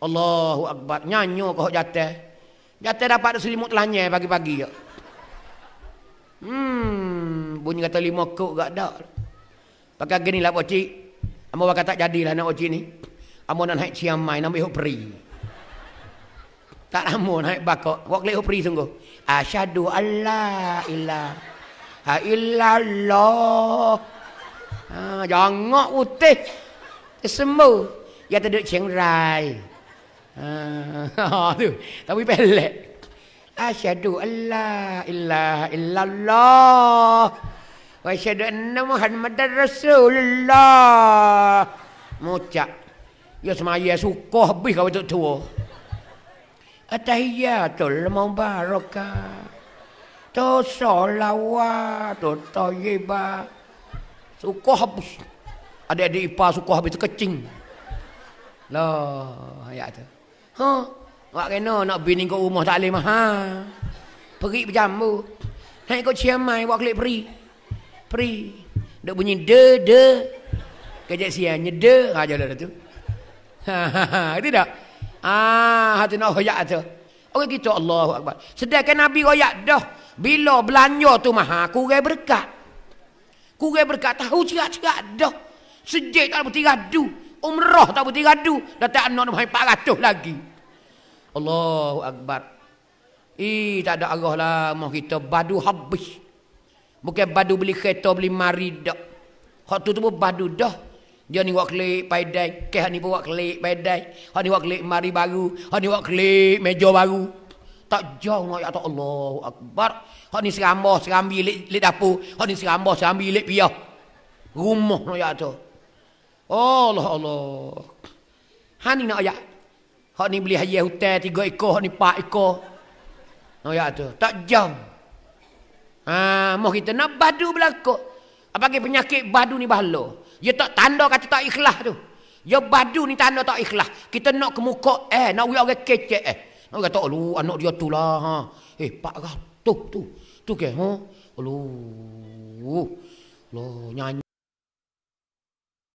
Allahu Akbar. Nyanyo kau jatuh. Jatuh dapat selimut lanyai pagi-pagi ya. Hmm, bunyi kata lima kok gak ada. Pakai gini lah poci. Amo bakal tak jadilah nak poci ni. Amo nak naik siam mai nak ikut peri. Tak amo naik bakok. Wak lek peri sungguh. Asyhadu alla ilaha ha, illallah. Ha, jangan utih. Semua. Ya tak duduk cengrai. rai. Ha ah, (laughs) tu. Ah, Tapi pelek. Asyhadu alla ilaha illallah. Wa asyhadu anna Muhammadar Rasulullah. Mucak. Ya semaya suka habis kau tu tua. Atahiyatul mubarakah. Tu solawa tu tayyiba. Suka habis. ada adik ipar suka habis tu kecing. Loh, ayat tu. Ha. Wak kena nak bini kau rumah tak leh mahal. Perik berjambu. Naik kau ciamai wak kelik peri. Peri. Dok bunyi de de. Kejap sianya de. Ha jalan dah tu. Ha ha ha. Ah, hati ha, nak hoyak tu. Orang kita Allahu Akbar. Sedangkan Nabi royak dah. Bila belanja tu maha, kurai berkat. Kurai berkat tahu cerak-cerak dah. Sejik tak ada bertirah Umrah tak putih gadu. Dah tak anak nombor empat ratus lagi. Allahu Akbar. Ih, tak ada arah lah. Mau kita badu habis. Bukan badu beli kereta, beli mari dah. tu tu pun badu dah. Dia ni buat klik paidai. Keh ni buat klik paidai. Hak ni buat klik mari baru. Hak ni buat klik meja baru. Tak jauh nak ya Allah Akbar. Hak ni seramah, serambi lik, lik dapur. Hak ni seramah, serambi lik piah. Rumah nak ya tak. Allah Allah. Hani nak ayak. Hak ni beli hadiah hutan tiga ekor, hak ni empat ekor. Nak ayak tu. Tak jam. Ha, mau kita nak badu berlaku. Apa ke penyakit badu ni bahala. Dia tak tanda kata tak ikhlas tu. Ya badu ni tanda tak ikhlas. Kita nak ke muka eh. Nak buat orang kecek eh. Nak kata, lu anak dia tu lah. Ha. Eh, Pak Ratu tu. Tu ke? Ha? Alu. Loh, nyanyi.